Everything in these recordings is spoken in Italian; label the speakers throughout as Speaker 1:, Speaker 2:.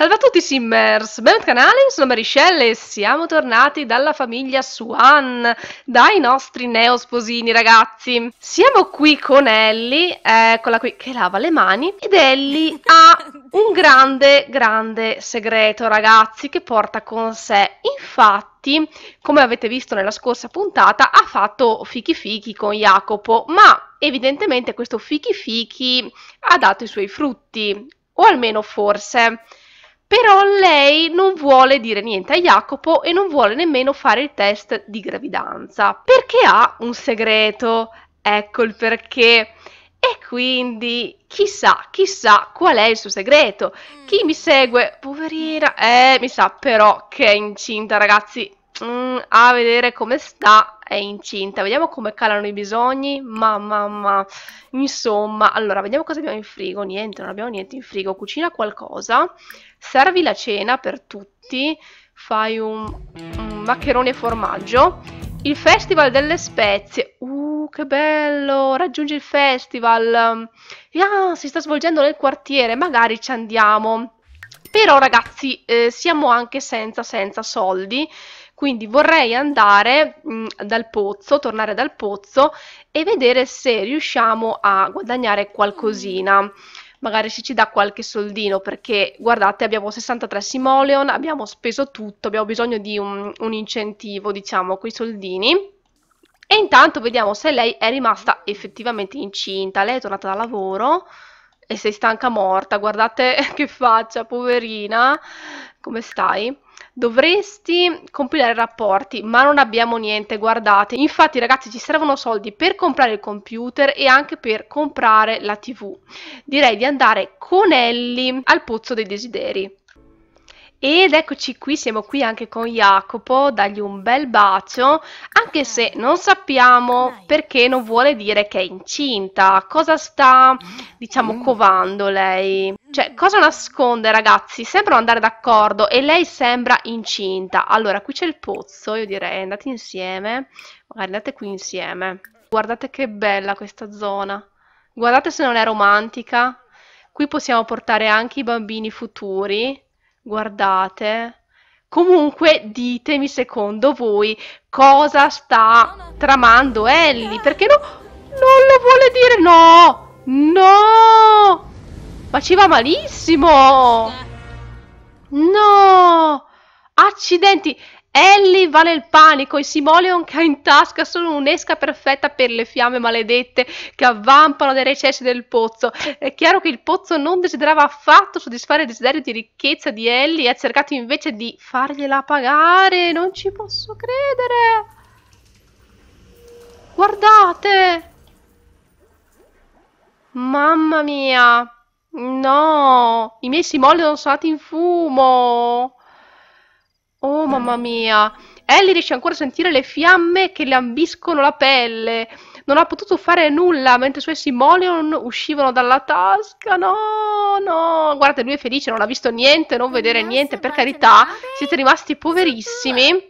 Speaker 1: Salve a tutti Simmers, benvenuti al canale, sono Maricelle e siamo tornati dalla famiglia Swan, dai nostri neosposini ragazzi. Siamo qui con Ellie, eccola eh, qui, che lava le mani, ed Ellie ha un grande, grande segreto ragazzi che porta con sé. Infatti come avete visto nella scorsa puntata, ha fatto fichi fichi con Jacopo, ma evidentemente questo fichi fichi ha dato i suoi frutti, o almeno forse però lei non vuole dire niente a Jacopo e non vuole nemmeno fare il test di gravidanza perché ha un segreto. Ecco il perché. E quindi chissà, chissà qual è il suo segreto. Chi mi segue, poverina, eh, mi sa però che è incinta, ragazzi. Mm, a vedere come sta, è incinta. Vediamo come calano i bisogni. Mamma, mamma. Insomma, allora, vediamo cosa abbiamo in frigo. Niente, non abbiamo niente in frigo. Cucina qualcosa servi la cena per tutti, fai un, un maccherone e formaggio, il festival delle spezie, uh che bello, raggiungi il festival, ah, si sta svolgendo nel quartiere, magari ci andiamo. Però ragazzi eh, siamo anche senza, senza soldi, quindi vorrei andare mh, mm, dal pozzo, tornare dal pozzo e vedere se riusciamo a guadagnare qualcosina magari se ci dà qualche soldino, perché guardate abbiamo 63 simoleon, abbiamo speso tutto, abbiamo bisogno di un, un incentivo, diciamo, quei soldini. E intanto vediamo se lei è rimasta effettivamente incinta, lei è tornata da lavoro e sei stanca morta, guardate che faccia, poverina, come stai? dovresti compilare rapporti, ma non abbiamo niente, guardate. Infatti ragazzi ci servono soldi per comprare il computer e anche per comprare la tv. Direi di andare con Ellie al pozzo dei desideri. Ed eccoci qui, siamo qui anche con Jacopo, dagli un bel bacio, anche se non sappiamo perché non vuole dire che è incinta, cosa sta, diciamo, mm. covando lei. Cioè, mm. cosa nasconde, ragazzi? Sembrano andare d'accordo e lei sembra incinta. Allora, qui c'è il pozzo, io direi, andate insieme, magari andate qui insieme. Guardate che bella questa zona, guardate se non è romantica. Qui possiamo portare anche i bambini futuri Guardate. Comunque ditemi secondo voi cosa sta tramando Ellie, perché no, non lo vuole dire, no, no, ma ci va malissimo, no, accidenti, Ellie vale il panico e Simoleon che ha in tasca solo un'esca perfetta per le fiamme maledette che avvampano dai recessi del pozzo. È chiaro che il pozzo non desiderava affatto soddisfare il desiderio di ricchezza di Ellie e ha cercato invece di fargliela pagare. Non ci posso credere! Guardate! Mamma mia! No! I miei Simoleon sono andati in fumo! Oh eh. mamma mia! Ellie riesce ancora a sentire le fiamme che le ambiscono la pelle. Non ha potuto fare nulla mentre i suoi simoleon uscivano dalla tasca. No, no. Guardate, lui è felice, non ha visto niente, non vedere niente. Per carità, siete rimasti poverissimi.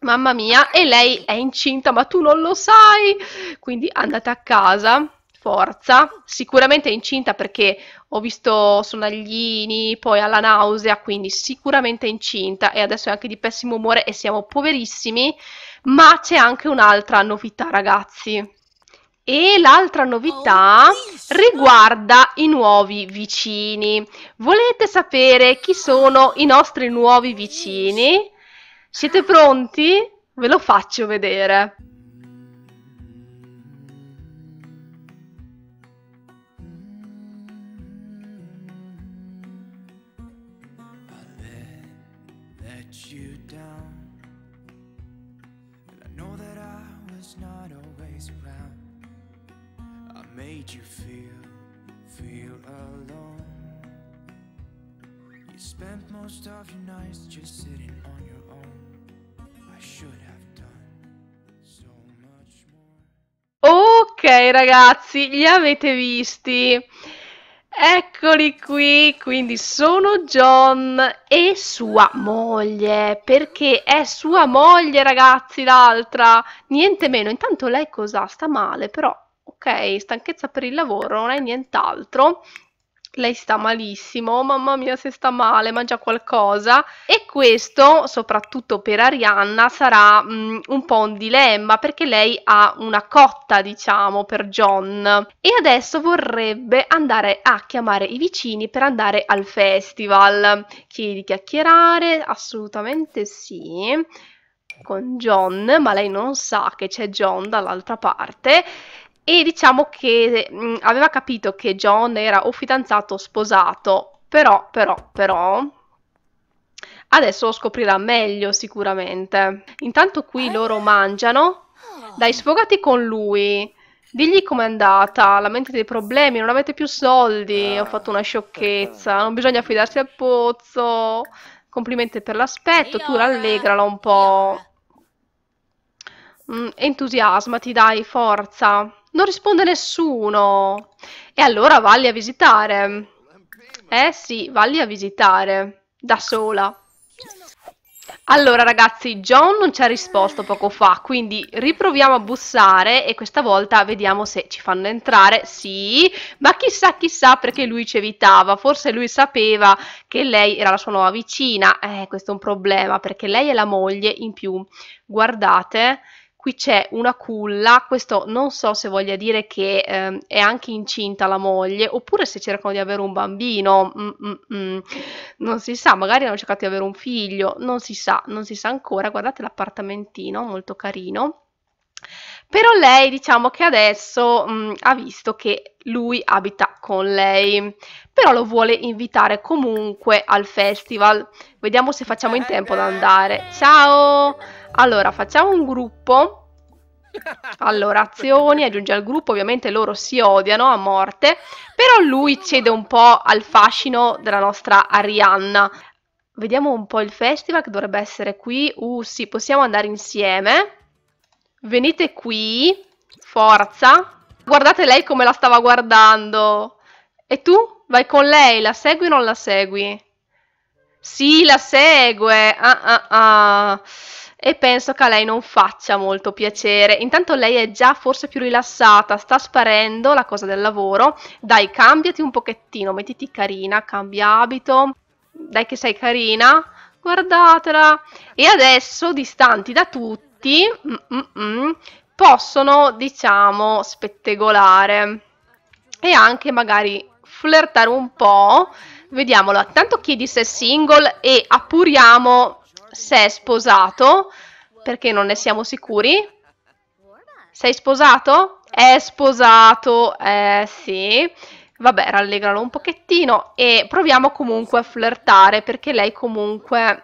Speaker 1: Mamma mia, e lei è incinta, ma tu non lo sai. Quindi andate a casa forza, sicuramente è incinta perché ho visto sonaglini, poi alla nausea, quindi sicuramente è incinta e adesso è anche di pessimo umore e siamo poverissimi, ma c'è anche un'altra novità ragazzi. E l'altra novità riguarda i nuovi vicini. Volete sapere chi sono i nostri nuovi vicini? Siete pronti? Ve lo faccio vedere. was not always around. I made you feel, feel alone. You spent most of your nights just sitting on your own. I should have Ok, ragazzi, li avete visti. Eccoli qui, quindi sono John e sua moglie, perché è sua moglie ragazzi l'altra, niente meno, intanto lei cosa? Sta male però, ok, stanchezza per il lavoro, non è nient'altro, lei sta malissimo, mamma mia se sta male, mangia qualcosa e questo soprattutto per Arianna sarà mh, mm, un po' un dilemma perché lei ha una cotta diciamo per John e adesso vorrebbe andare a chiamare i vicini per andare al festival. Chiedi di chiacchierare? Assolutamente sì con John, ma lei non sa che c'è John dall'altra parte e diciamo che mh, mm, aveva capito che John era o fidanzato o sposato, però, però, però, adesso lo scoprirà meglio sicuramente. Intanto qui loro mangiano, dai sfogati con lui, digli com'è andata, lamenti dei problemi, non avete più soldi, ho ah, fatto una sciocchezza, non bisogna fidarsi al pozzo, complimenti per l'aspetto, tu rallegrala un po'. Mm, entusiasmati, dai, forza. Non risponde nessuno. E allora valli a visitare. Eh sì, valli a visitare. Da sola. Allora ragazzi, John non ci ha risposto poco fa, quindi riproviamo a bussare e questa volta vediamo se ci fanno entrare. Sì, ma chissà chissà perché lui ci evitava, forse lui sapeva che lei era la sua nuova vicina. Eh, questo è un problema perché lei è la moglie in più. Guardate, qui c'è una culla, questo non so se voglia dire che eh, è anche incinta la moglie, oppure se cercano di avere un bambino, mm, mm, mm. non si sa, magari hanno cercato di avere un figlio, non si sa, non si sa ancora, guardate l'appartamentino, molto carino. Però lei diciamo che adesso mh, mm, ha visto che lui abita con lei, però lo vuole invitare comunque al festival. Vediamo se facciamo in tempo ad andare. Ciao! Allora, facciamo un gruppo. Allora, azioni, aggiunge al gruppo, ovviamente loro si odiano a morte, però lui cede un po' al fascino della nostra Arianna. Vediamo un po' il festival che dovrebbe essere qui. Uh, sì, possiamo andare insieme. Venite qui, forza. Guardate lei come la stava guardando. E tu? Vai con lei, la segui o non la segui? Sì, la segue. Ah, ah, ah e penso che a lei non faccia molto piacere. Intanto lei è già forse più rilassata, sta sparendo la cosa del lavoro. Dai, cambiati un pochettino, mettiti carina, cambia abito. Dai che sei carina. Guardatela. E adesso, distanti da tutti, mm, mm, mm, possono, diciamo, spettegolare e anche magari flirtare un po'. Vediamolo, tanto chiedi se è single e appuriamo se è sposato, perché non ne siamo sicuri. Sei sposato? È sposato, eh sì. Vabbè, rallegralo un pochettino e proviamo comunque a flirtare perché lei comunque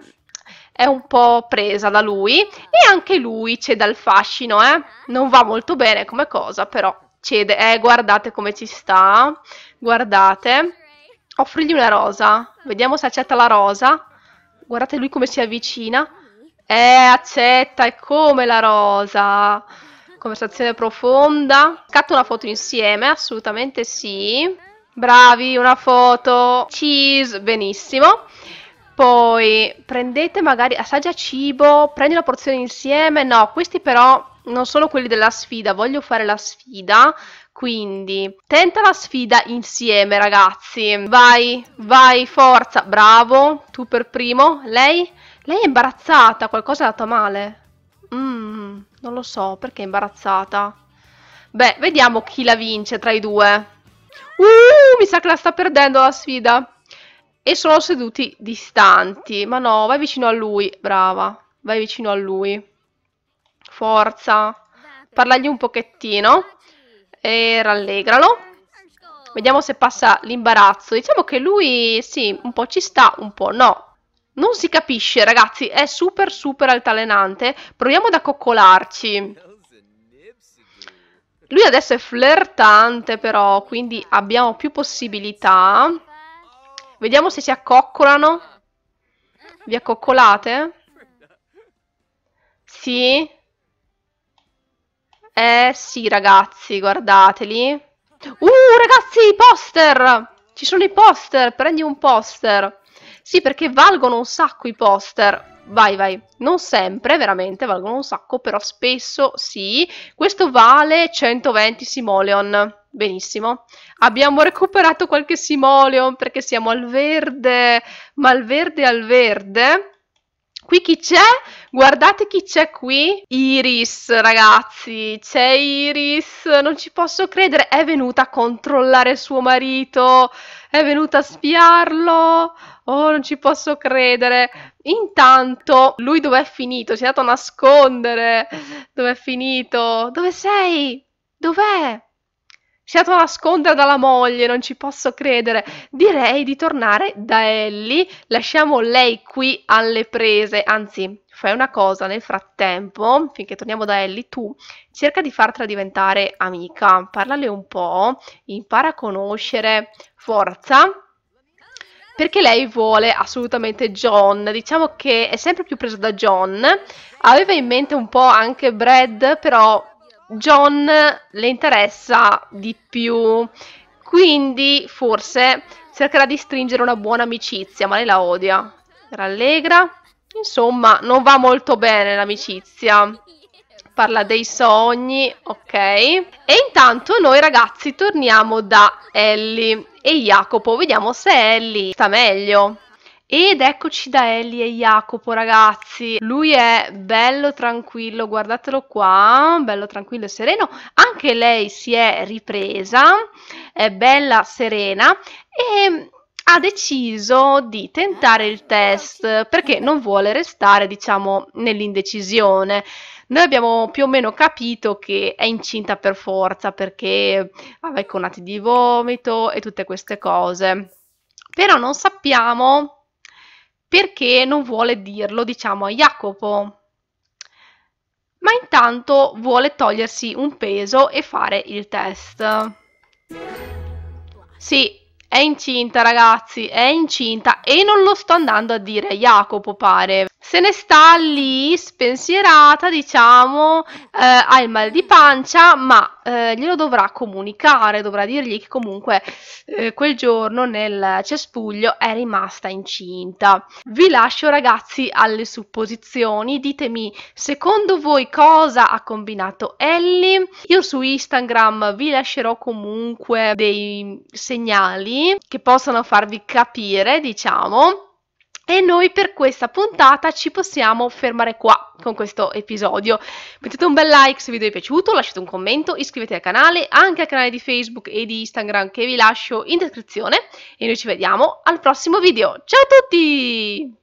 Speaker 1: è un po' presa da lui e anche lui cede al fascino, eh. Non va molto bene come cosa, però cede. Eh, guardate come ci sta, guardate. Offrigli una rosa, vediamo se accetta la rosa. Guardate lui come si avvicina. Eh, accetta, è come la rosa. Conversazione profonda. Scatta una foto insieme, assolutamente sì. Bravi, una foto. Cheese, benissimo. Poi prendete magari, assaggia cibo, prendi una porzione insieme. No, questi però non sono quelli della sfida, voglio fare la sfida quindi tenta la sfida insieme, ragazzi. Vai, vai, forza. Bravo, tu per primo. Lei? Lei è imbarazzata, qualcosa è andata male. Mm, non lo so, perché è imbarazzata? Beh, vediamo chi la vince tra i due. Uh, mi sa che la sta perdendo la sfida. E sono seduti distanti. Ma no, vai vicino a lui. Brava, vai vicino a lui. Forza. Parlagli un pochettino e rallegralo. Vediamo se passa l'imbarazzo. Diciamo che lui, sì, un po' ci sta, un po' no. Non si capisce, ragazzi, è super super altalenante. Proviamo ad accoccolarci. Lui adesso è flirtante però, quindi abbiamo più possibilità. Vediamo se si accoccolano. Vi accoccolate? Sì? Eh sì ragazzi, guardateli. Uh ragazzi, i poster! Ci sono i poster, prendi un poster. Sì, perché valgono un sacco i poster. Vai, vai. Non sempre, veramente, valgono un sacco, però spesso sì. Questo vale 120 simoleon. Benissimo. Abbiamo recuperato qualche simoleon perché siamo al verde, ma al verde al verde. Qui chi c'è? Guardate chi c'è qui. Iris, ragazzi, c'è Iris, non ci posso credere. È venuta a controllare suo marito, è venuta a spiarlo. Oh, non ci posso credere. Intanto, lui dov'è finito? Si è andato a nascondere. Dov'è finito? Dove sei? Dov'è? iniziato a nascondere dalla moglie, non ci posso credere. Direi di tornare da Ellie, lasciamo lei qui alle prese, anzi fai una cosa nel frattempo, finché torniamo da Ellie, tu cerca di fartela diventare amica, parlale un po', impara a conoscere, forza, perché lei vuole assolutamente John, diciamo che è sempre più presa da John, aveva in mente un po' anche Brad, però John le interessa di più, quindi forse cercherà di stringere una buona amicizia, ma lei la odia. Rallegra. Insomma, non va molto bene l'amicizia. Parla dei sogni, ok. E intanto noi ragazzi torniamo da Ellie e Jacopo. Vediamo se Ellie sta meglio. Ed eccoci da Ellie e Jacopo, ragazzi. Lui è bello tranquillo, guardatelo qua, bello tranquillo e sereno. Anche lei si è ripresa, è bella, serena e mm, ha deciso di tentare il test perché non vuole restare, diciamo, nell'indecisione. Noi abbiamo più o meno capito che è incinta per forza perché aveva i conati di vomito e tutte queste cose. Però non sappiamo perché non vuole dirlo, diciamo, a Jacopo. Ma intanto vuole togliersi un peso e fare il test. Sì, è incinta, ragazzi, è incinta e non lo sto andando a dire a Jacopo, pare. Se ne sta lì, spensierata, diciamo, eh, ha il mal di pancia, ma eh, glielo dovrà comunicare, dovrà dirgli che comunque eh, quel giorno nel cespuglio è rimasta incinta. Vi lascio, ragazzi, alle supposizioni. Ditemi, secondo voi cosa ha combinato Ellie? Io su Instagram vi lascerò comunque dei segnali che possono farvi capire, diciamo, e noi per questa puntata ci possiamo fermare qua con questo episodio. Mettete un bel like se il video vi è piaciuto, lasciate un commento, iscrivetevi al canale, anche al canale di Facebook e di Instagram che vi lascio in descrizione. E noi ci vediamo al prossimo video. Ciao a tutti!